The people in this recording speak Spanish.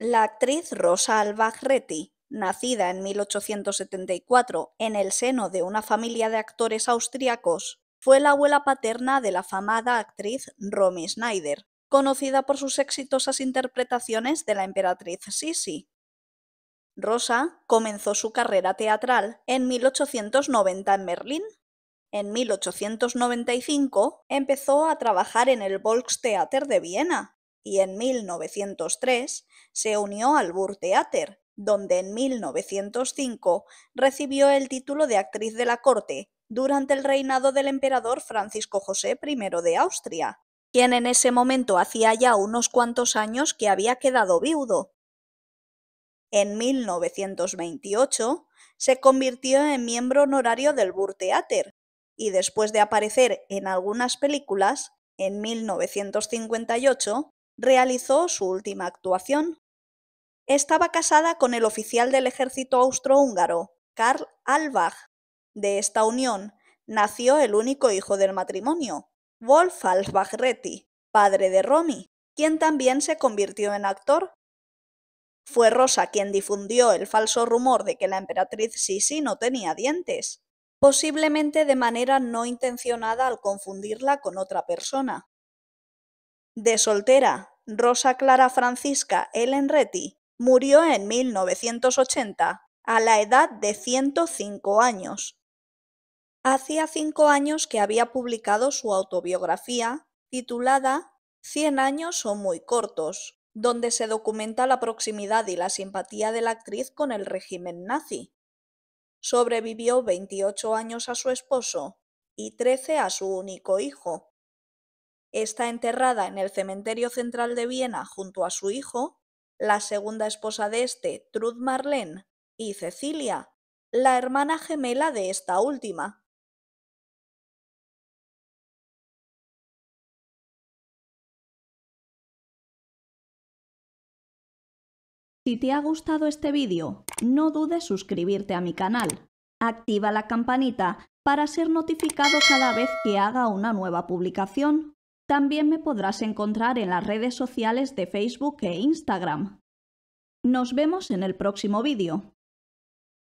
La actriz Rosa Greti, nacida en 1874 en el seno de una familia de actores austriacos, fue la abuela paterna de la famada actriz Romy Schneider, conocida por sus exitosas interpretaciones de la emperatriz Sisi. Rosa comenzó su carrera teatral en 1890 en Berlín. En 1895 empezó a trabajar en el Volkstheater de Viena, y en 1903 se unió al Burgtheater, donde en 1905 recibió el título de actriz de la corte durante el reinado del emperador Francisco José I de Austria, quien en ese momento hacía ya unos cuantos años que había quedado viudo. En 1928 se convirtió en miembro honorario del Burgtheater y después de aparecer en algunas películas, en 1958 realizó su última actuación. Estaba casada con el oficial del ejército austrohúngaro, Karl Albach. De esta unión nació el único hijo del matrimonio, Wolf Albach-Reti, padre de Romy, quien también se convirtió en actor. Fue Rosa quien difundió el falso rumor de que la emperatriz Sisi no tenía dientes, posiblemente de manera no intencionada al confundirla con otra persona. De soltera, Rosa Clara Francisca Ellen Reti murió en 1980 a la edad de 105 años. Hacía cinco años que había publicado su autobiografía titulada Cien años son muy cortos, donde se documenta la proximidad y la simpatía de la actriz con el régimen nazi. Sobrevivió 28 años a su esposo y 13 a su único hijo, Está enterrada en el cementerio central de Viena junto a su hijo, la segunda esposa de este, Trud Marlene, y Cecilia, la hermana gemela de esta última. Si te ha gustado este vídeo, no dudes suscribirte a mi canal. Activa la campanita para ser notificado cada vez que haga una nueva publicación. También me podrás encontrar en las redes sociales de Facebook e Instagram. Nos vemos en el próximo vídeo.